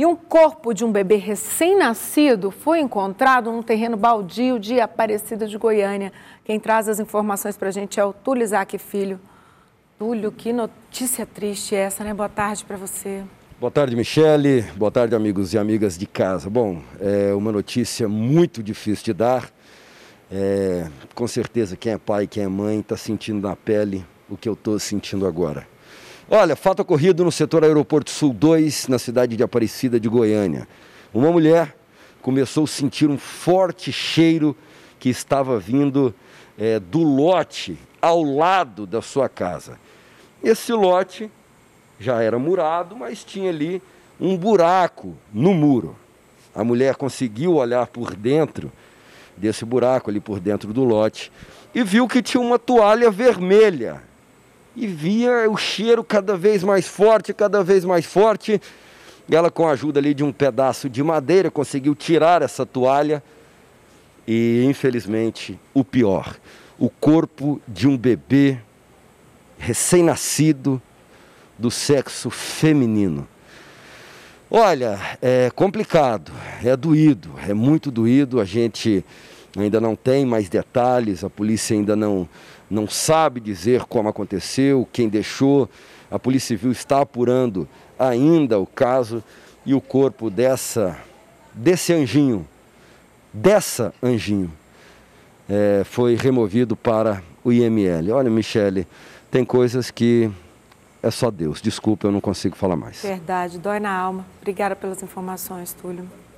E um corpo de um bebê recém-nascido foi encontrado num terreno baldio de Aparecida de Goiânia. Quem traz as informações para a gente é o Túlio Isaac Filho. Túlio, que notícia triste é essa, né? Boa tarde para você. Boa tarde, Michele. Boa tarde, amigos e amigas de casa. Bom, é uma notícia muito difícil de dar. É, com certeza, quem é pai, quem é mãe, está sentindo na pele o que eu estou sentindo agora. Olha, fato ocorrido no setor Aeroporto Sul 2, na cidade de Aparecida de Goiânia. Uma mulher começou a sentir um forte cheiro que estava vindo é, do lote ao lado da sua casa. Esse lote já era murado, mas tinha ali um buraco no muro. A mulher conseguiu olhar por dentro desse buraco ali por dentro do lote e viu que tinha uma toalha vermelha e via o cheiro cada vez mais forte, cada vez mais forte. E ela, com a ajuda ali de um pedaço de madeira, conseguiu tirar essa toalha e, infelizmente, o pior: o corpo de um bebê recém-nascido do sexo feminino. Olha, é complicado, é doído, é muito doído. A gente ainda não tem mais detalhes, a polícia ainda não, não sabe dizer como aconteceu, quem deixou. A Polícia Civil está apurando ainda o caso e o corpo dessa desse anjinho, dessa anjinho, é, foi removido para o IML. Olha, Michele, tem coisas que é só Deus. Desculpa, eu não consigo falar mais. Verdade, dói na alma. Obrigada pelas informações, Túlio.